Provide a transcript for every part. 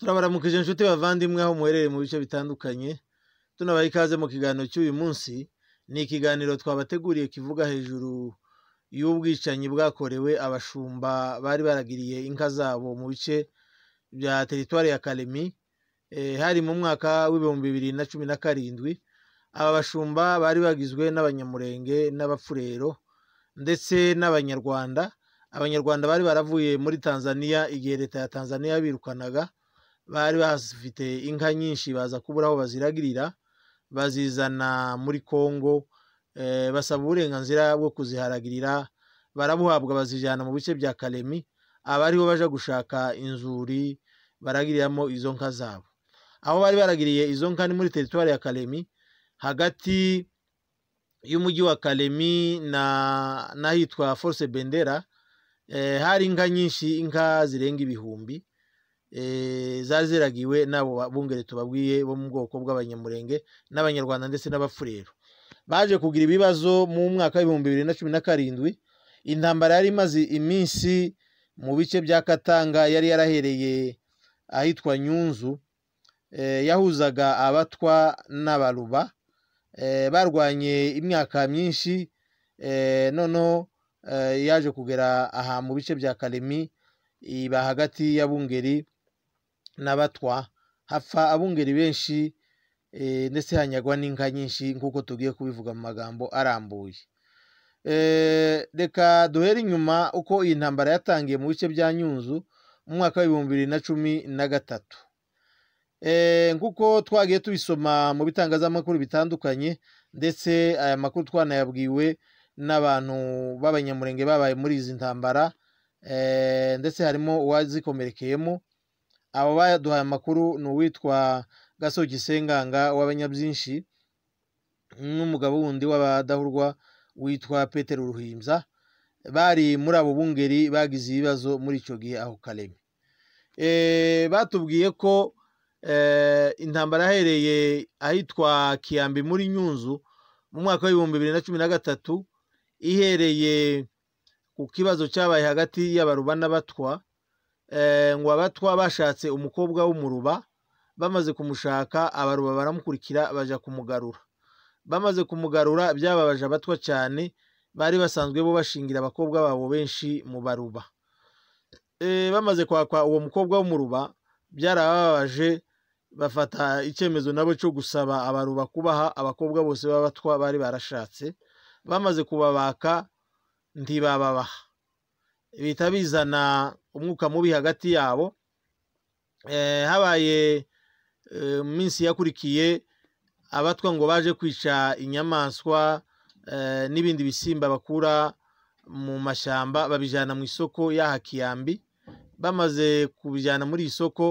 turabaramukije inshuti bavandimwe aho muherereye mu bice bitandukanye tunabaha ikaze mu kiganiro cy'uyu munsi ni ikiganiro twabateguriye kivuga hejuru y'ubwicanyi bwakorewe abashumba bari baragiriye inka zabo mu bice bya teritwari ya karemi eh, hari mu mwaka w'ibihumbi bibiri na cumi na karindwi aba bashumba bari bagizwe n'abanyamurenge n'abafurero ndetse n'abanyarwanda abanyarwanda bari baravuye muri tanzania igihe leta ya tanzania birukanaga bari bafite inka nyinshi baza kubura aho baziragirira bazizana muri congo eh, basaba uburenganzira bwo kuziharagirira barabuhabwa bazijyana mu bice bya karemi abariho baje gushaka inzuri baragiriramo izo nka zabo aho bari baragiriye izo nka ni muri teritwari ya karemi hagati y'umujyi wa karemi n'ahitwa force bendera eh, hari inka nyinshi inka zirenga ibihumbi Eh, zari ziragiwe n'abo bungere tubabwiye bo mu bwoko bw'abanyamurenge n'abanyarwanda ndetse n'abafurero baje kugira ibibazo mu mwaka w'ibihumbi bibiri na cumi na karindwi intambara yari imaze iminsi mu bice bya katanga yari yarahereye ahitwa nyunzu eh, yahuzaga abatwa n'abaruba eh, barwanye imyaka myinshi noneho yaje kugera aha mu bice bya karemi iba hagati ya bungeri n'abatwa hapfa abungeri benshi eh, ndetse hanyagwa n'inka nyinshi nk'uko tugiye kubivuga mu magambo arambuye eh, reka duhere inyuma uko iyi ntambara yatangiye mu bice bya nyunzu mu mwaka w'ibihumbi bibiri na cumi na gatatu eh, nk'uko twagiye tubisoma mu bitangazamakuru bitandukanye ndetse aya makuru twanayabwiwe n'abantu b'abanyamurenge babaye muri izi ntambara ndetse harimo uwazikomerekeyemo abo baduhaye amakuru ni uwitwa gasogi senganga w'abanyabyinshi n'umugabo wundi w'abadahurwa witwa Peter Ruhimza bari muri abo bungeri bagize ibibazo muri icyo gihe aho kareme eh, batubwiye ko eh, intambara yahereye ahitwa kiyambi muri nyunzu mu mwaka w'ibihumbi bibiri na cumi na gatatu ihereye ku kibazo cyabaye hagati y'abaruba n'abatwa Eh, ngo abatwa bashatse umukobwa w'umuruba bamaze kumushaka abaruba baramukurikira bajya kumugarura bamaze kumugarura byababaje abatwa cyane bari basanzwe bo bashingira abakobwa babo benshi mu baruba eh, bamaze kwakwa uwo mukobwa w'umuruba byarababaje bafata icyemezo nabo cyo gusaba abaruba kubaha abakobwa bose b'abatwa bari barashatse bamaze kubabaka ntibababaha bihita bizana umwuka mubi hagati yabo eh, habaye eh, mu minsi yakurikiye abatwa ngo baje kwica inyamaswa eh, n'ibindi bisimba bakura mu mashyamba babijyana mu isoko y'aha kiyambi bamaze kubijyana muri iri soko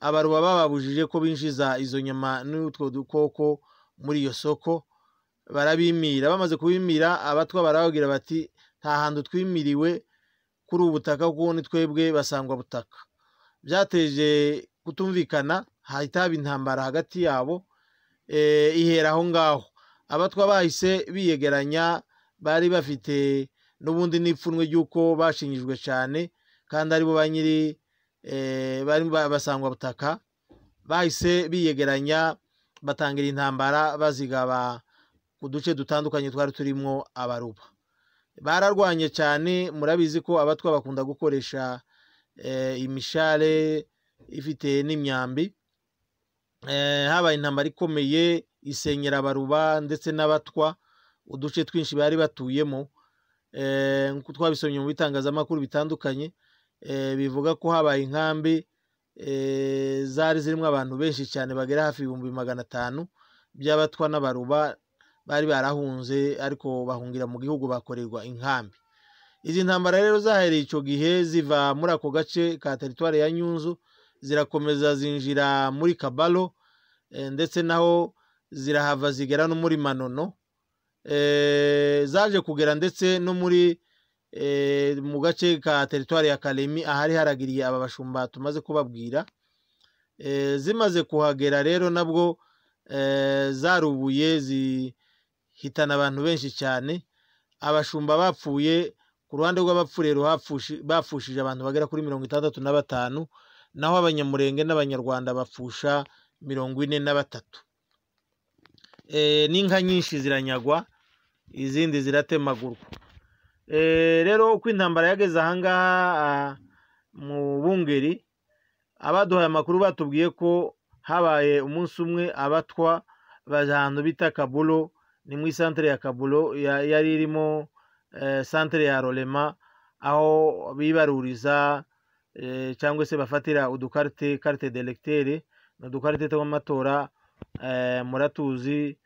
abaruba bababujije ko binjiza izo nyama n'utwo dukoko muri iyo soko barabimira bamaze kubimira abatwa barababwira bati nta hantu twimiriwe kuri ubu butaka kuko ni twebwe basangwa butaka byateje kutumvikana hahita haba intambara hagati yabo eh, ihera aho ngaho abatwa bahise biyegeranya bari bafite n'ubundi n'ipfunwe ry'uko bashingijwe cyane kandi aribo ba nyiri eh, basangwa butaka bahise biyegeranya batangira intambara bazigaba ku duce dutandukanye twari turimo abaruba bararwanye cyane murabizi ko abatwa bakunda gukoresha eh, imishale ifite n'imyambi eh, habaye intambara ikomeye isenyera baruba ndetse n'abatwa uduce twinshi bari batuyemo eh, nk'uko twabisomye mu bitangazamakuru bitandukanye bivuga ko habaye inkambi zari zirimo abantu benshi cyane bagera hafi ibihumbi magana atanu by'abatwa n'abaruba bari barahunze ariko bahungira mu gihugu bakorerwa inkambi izi ntambara rero zahereye icyo gihe ziva muri ako gace ka teritwari ya nyunzu zirakomeza zinjira muri Kabalo eh, ndetse naho zirahava zigera no muri manono eh, zaje kugera ndetse no muri eh, mu gace ka teritwari ya karemi ahari haragiriye aba bashumba tumaze kubabwira zimaze kuhagera rero nabwo zarubuye zi hitana abantu benshi cyane abashumba bapfuye ku ruhande rw'abapfurero bapfushije abantu bagera kuri mirongo itandatu na batanu naho abanyamurenge n'abanyarwanda bapfusha mirongo ine na batatu eh, n'inka nyinshi ziranyagwa izindi ziratemagurwa eh, rero uko intambara yageze ahangaha ah, mu bungeri abaduhaye amakuru batubwiye ko habaye umunsi umwe abatwa ahantu bita kaburo ni muri santire ya kabulo yari irimo santire ya eh, rolema aho bibaruriza eh, cyangwa se bafatira udukarite karite delegiteri ni udukarite tw'amatora eh, muratuzi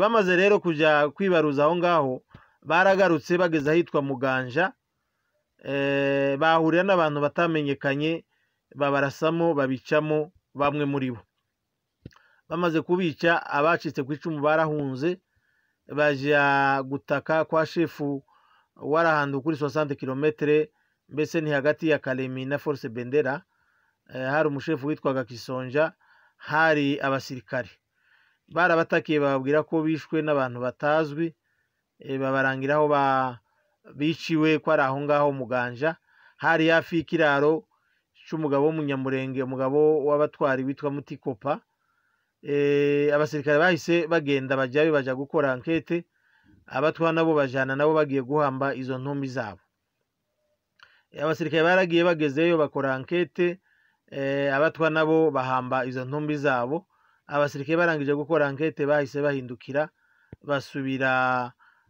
bamaze rero kujya kwibaruza aho ngaho baragarutse bageze ahitwa muganja bahurira n'abantu batamenyekanye babarasamo babicamo bamwe muri bo bamaze kubica abacitse ku icumu barahunze bajya gutaka kwa shefu warahandu kuri sosante kilometere mbese ni hagati ya karemi na force bendera eh, hari umushefu witwaga kisonja hari abasirikare barabatakiye bababwira ko bishwe n'abantu batazwi eh, babarangiraho ba biciwe ko ari aho ngaho muganja hari hafi y'ikiraro cy'umugabo w'umunyamurenge umugabo w'abatwari witwa mutikopa Eh, abasirikare bahise bagenda bajyayo bajya gukora ankete abatwa nabo bajyana nabo bagiye guhamba izo ntumbi zabo eh, abasirikare baragiye bagezeyo bakora ankete eh, abatwa nabo bahamba izo ntumbi zabo abasirikare barangije gukora ankete bahise bahindukira basubira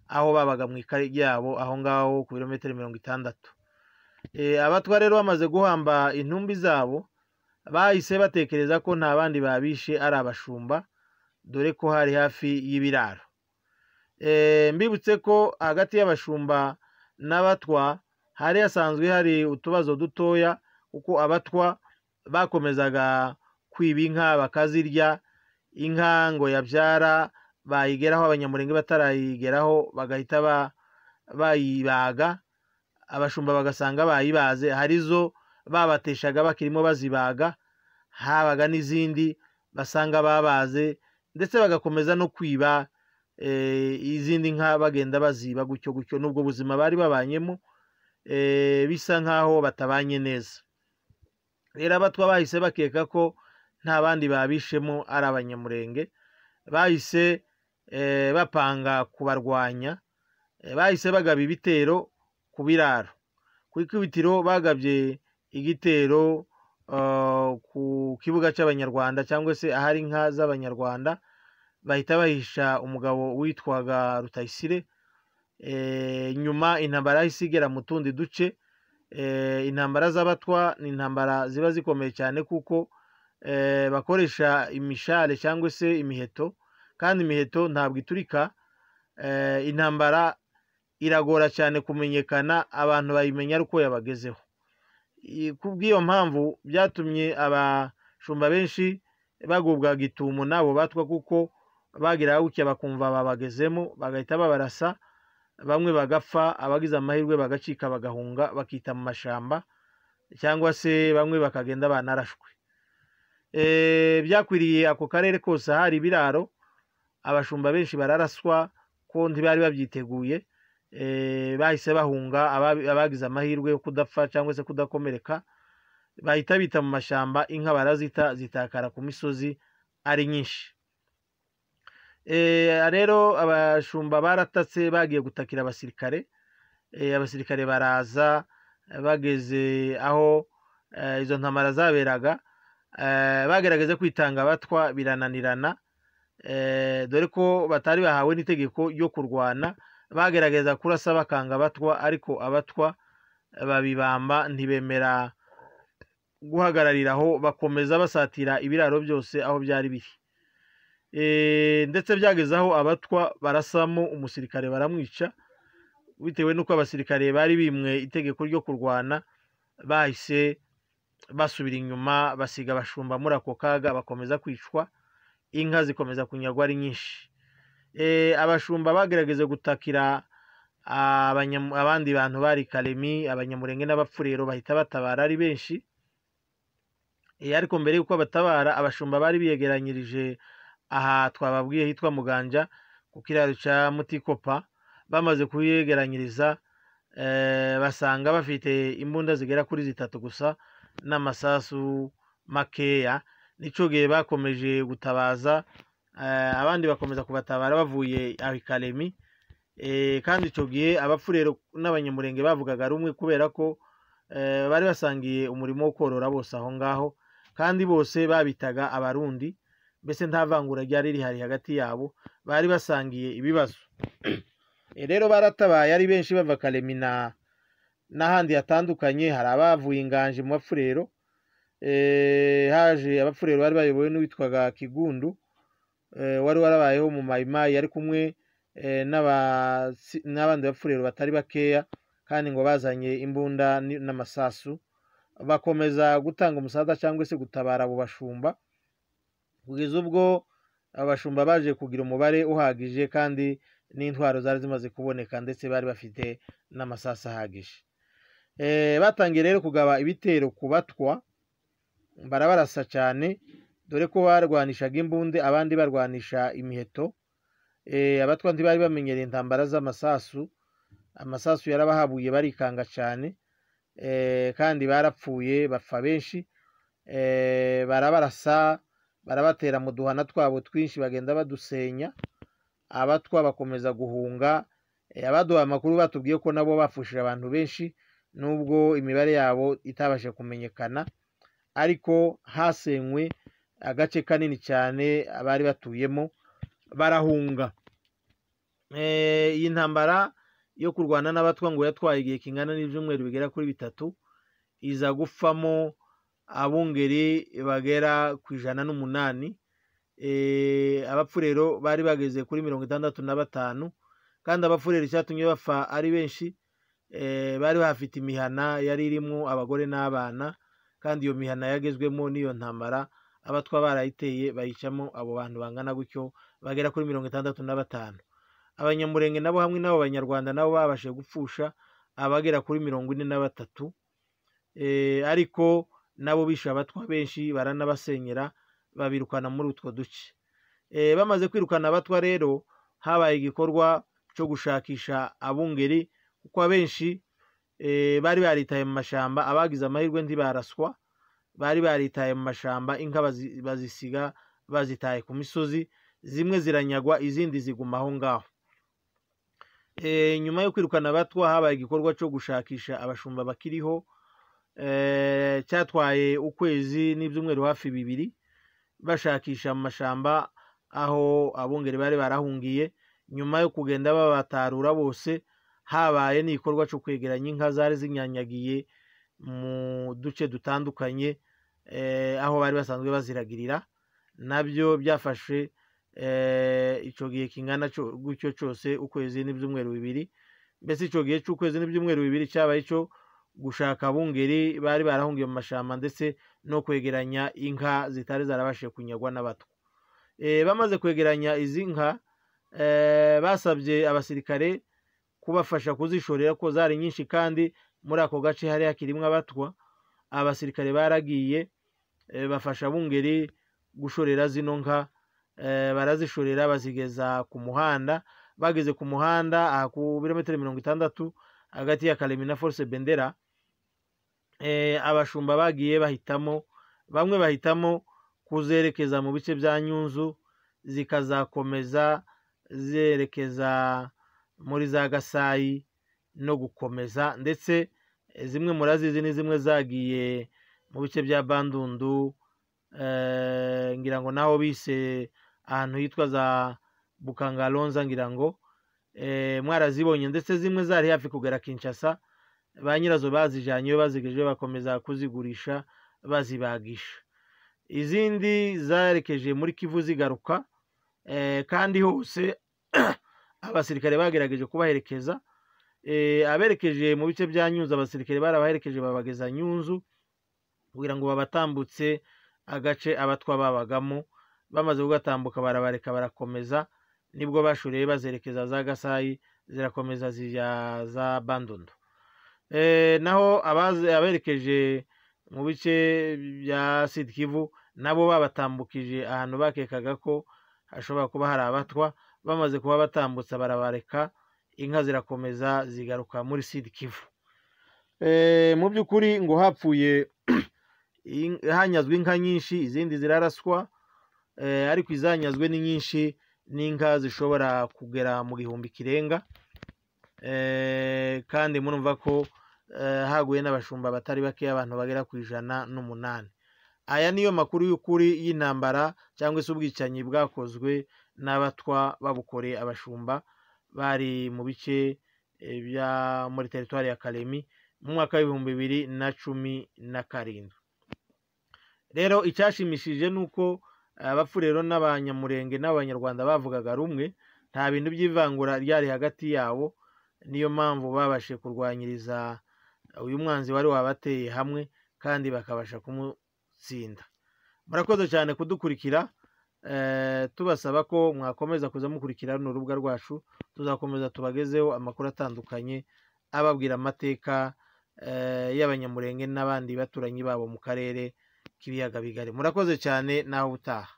aho babaga mu ikari ryabo aho ngaho ku birometero mirongo itandatu abatwa rero bamaze guhamba intumbi zabo bahise batekereza ko nta bandi babishe ari abashumba dore ko hari hafi y'ibiraro eh, mbibutse ko hagati y'abashumba n'abatwa hari hasanzwe hari utubazo dutoya kuko abatwa bakomezaga kwiba inka bakazirya inka ngo yabyara bayigeraho abanyamurenge batarayigeraho bagahita bayibaga abashumba bagasanga bayibaze hari zo babateshaga bakirimo bazibaga habaga n'izindi basanga babaze ndetse bagakomeza no kwiba eh, izindi nka bagenda baziba gutyo gutyo n'ubwo buzima bari babanyemo eh, bisa nk'aho batabanye neza rero abatwa bahise bakeka ko nta bandi babishemo ari abanyamurenge bahise eh, bapanga kubarwanya bahise bagaba ibitero ku biraro ku ikubitiro bagabye igitero uh, ku kibuga cy'abanyarwanda cyangwa se ahari inka z'abanyarwanda bahita bahisha umugabo witwaga rutayisire eh, nyuma intambara yahise igera mu tundi duce eh, intambara z'abatwa ni intambara ziba zikomeye cyane kuko eh, bakoresha imishare cyangwa se imiheto kandi imiheto ntabwo iturika intambara iragora cyane kumenyekana abantu bayimenya ari uko yabagezeho kubw'iyo mpamvu byatumye abashumba benshi bagubwa gitumo nabo batwa kuko bagira gutya bakumva babagezemo bagahita babarasa bamwe bagapfa abagize amahirwe bagacika bagahunga bakita mu mashamba cyangwa se bamwe bakagenda banarashwe eh, byakwiriye ako karere kose hari ibiraro abashumba benshi bararaswa ko ntibari babyiteguye Eh, bahise bahunga abagize amahirwe yo kudapfa cyangwa se kudakomereka bahita bita mu mashyamba inka barazita zitakara ku misozi ari nyinshi eh, rero abashumba baratatse bagiye gutakira abasirikare eh, abasirikare baraza bageze aho izo ntamara zaberaga bagaragaje kwitanga batwa birananirana dore ko batari bahawe n'itegeko ryo kurwana bagerageza kurasa bakanga abatwa ariko abatwa babibamba ntibemera guhagararira aho bakomeza basatira ibiraro byose aho byari biri eh, ndetse byageze aho abatwa barasamo umusirikare baramwica bitewe n'uko abasirikare bari bimwe itegeko ryo kurwana bahise basubira inyuma basiga abashumba muri ako kaga bakomeza kwicwa inka zikomeza kunyagwa ari nyinshi Eh, abashumba bagerageje gutakira ah, abandi bantu bari karemi abanyamurenge n'abapfurero bahita batabara ari benshi eh, ariko mbere y'uko batabara abashumba bari biyegeranyirije aha twababwiye hitwa muganja ku kiraro cya mutikopa bamaze kuyegeranyiriza eh, basanga bafite imbunda zigera kuri zitatu gusa n'amasasu makeya nicyo gihe bakomeje gutabaza Eh, abandi bakomeza kubatabara bavuye akaremi eh, kandi icyo gihe abapfurero n'abanyamurenge bavugaga rumwe kubera ko eh, bari basangiye umurimo wo korora bose aho ngaho kandi bose babitaga abarundi mbese nta vangura ryari rihari hagati yabo bari basangiye ibibazo rero baratabaye ari benshi bava akaremi n'ahandi hatandukanye hari abavuye inganje mu bapfurero haje abapfurero bari bayobowe n'uwitwaga kigundu Eh, wari warabayeho mu mayimayi yari kumwe eh, n'abandi bapfurero batari bakeya kandi ngo bazanye imbunda n'amasasu bakomeza gutanga umusaza cyangwa se gutabara abo bashumba kugeza ubwo abashumba baje kugira umubare uhagije kandi n'intwaro zari zimaze kuboneka ndetse bari bafite n'amasasu ahagije eh, batangiye rero kugaba ibitero ku batwa barabarasa cyane dore ko barwanishaga imbunde abandi barwanisha imiheto eh, abatwa ntibari bamenyereye intambara z'amasasu amasasu yarabahabuye barikanga cyane eh, kandi barapfuye bapfa benshi eh, barabarasa barabatera mu duhana twabo twinshi bagenda badusenya abatwa bakomeza guhunga abaduha amakuru batubwiye ko nabo bapfushije abantu benshi nubwo imibare yabo itabashe kumenyekana ariko hasenywe agace kanini cyane abari batuyemo barahunga eh, iyi ntambara yo kurwana n'abatwa ngo yatwaye igihe kingana n'ibyumweru bigera kuri bitatu iza gupfamo abungeri bagera ku ijana n'umunani eh, abapfu rero bari bageze kuri mirongo itandatu na batanu kandi abapfu rero icyatumye bapfa ari benshi eh, bari bafite imihana yari irimo abagore n'abana kandi iyo mihana yagezwemo n'iyo ntambara abatwa barayiteye bayicamo abo bantu bangana gutyo bagera kuri mirongo itandatu na batanu abanyamurenge nabo hamwe n'abo banyarwanda nabo babashe gupfusha abagera kuri mirongo ine na batatu eh, ariko nabo bishe abatwa benshi baranabasenyera babirukana muri utwo duce eh, bamaze kwirukana abatwa rero habaye igikorwa cyo gushakisha abungeri kuko abenshi eh, bari baritaye mu mashyamba abagize amahirwe ntibaraswa bari baritaye mu mashamba inka bazisiga bazitaye ku misozi zimwe ziranyagwa izindi ziguma aho ngaho eh, nyuma yo kwirukana abatwa habaye igikorwa cyo gushakisha abashumba bakiriho eh, cyatwaye ukwezi n'ibyumweru hafi bibiri bashakisha mu mashamba aho abungeri bari barahungiye nyuma yo kugenda babatarura bose habaye n'igikorwa cyo kwegeranya inka zari zinyanyagiye mu duce dutandukanye Eh, aho bari basanzwe baziragirira nabyo byafashe eh, icyo gihe kingana gutyo cyose ukwezi n'ibyumweru bibiri mbese icyo gihe cy'ukwezi n'ibyumweru bibiri cyabaye icyo gushaka abungeri bari barahungiye mu mashyamba ndetse no kwegeranya inka zitari zarabashije kunyagwa n'abatwa eh, bamaze kwegeranya izi nka basabye abasirikare kubafasha kuzishorera ko zari nyinshi kandi muri ako gace hari hakirimo abatwa abasirikare baragiye Eh, bafasha bungeri gushorera zino nka eh, barazishorera bazigeza ku muhanda bageze ku muhanda ah, ku birometero mirongo itandatu hagati ya karemi na force bendera eh, abashumba bagiye bahitamo bamwe bahitamo kuzerekeza mu bice bya nyunzu zikazakomeza zerekeza muri za gasayi no gukomeza ndetse zimwe murazizi ni zimwe zagiye mu bice bya bandundu eh, ngira ngo naho bise ahantu hitwa za bukangaronza ngira ngo eh, mwarazibonye ndetse zimwe zari hafi kugera kinshasa ba nyirazo bazijyanyeyo bazigeje bakomeza kuzigurisha bazibagisha izindi zarekeje muri kivu zigaruka eh, kandi hose abasirikare bagerageje kubaherekeza aberekeje mu bice bya nyunzu abasirikare barabaherekeje babageza nyunzu kugira ngo babatambutse agace abatwa babagamo bamaze kugatambuka barabareka barakomeza nibwo bashoreye bazerekeza za gasayi zirakomeza zijya za bandondo eh, naho aberekeje mu bice bya sidikivu nabo babatambukije ahantu bakekaga ko hashobora kuba hari abatwa bamaze kuba batambutsa barabareka inka zirakomeza zigaruka muri sidikivu eh, mu by'ukuri ngo hapfuye hanyazwe inka nyinshi izindi ziraraswa eh, ariko izanyazwe ni nyinshi n'inka zishobora kugera mu gihumbi kirenga eh, kandi murumva ko eh, haguye n'abashumba batari bake abantu bagera ku ijana n'umunani aya niyo makuru y'ukuri y'intambara cyangwa se ubwicanyi bwakozwe n'abatwa babukore abashumba bari mu bice bya muri teritwari ya karemi mu mwaka w'ibihumbi bibiri na cumi na karindwi rero icyashimishije ni uko eh, abafurero n'abanyamurenge n'abanyarwanda bavugaga rumwe nta bintu by'ivangura ryari hagati yabo niyo mpamvu babashe kurwanyiriza eh, uyu mwanzi wari wabateye hamwe kandi bakabasha kumutsinda murakoze cyane kudukurikira eh, tubasaba ko mwakomeza kuza mukurikira runo rubuga rwacu tuzakomeza tubagezeho amakuru atandukanye ababwira amateka y'abanyamurenge n'abandi baturanyi babo mu karere k'ibiyaga bigari murakoze cyane nawe utaha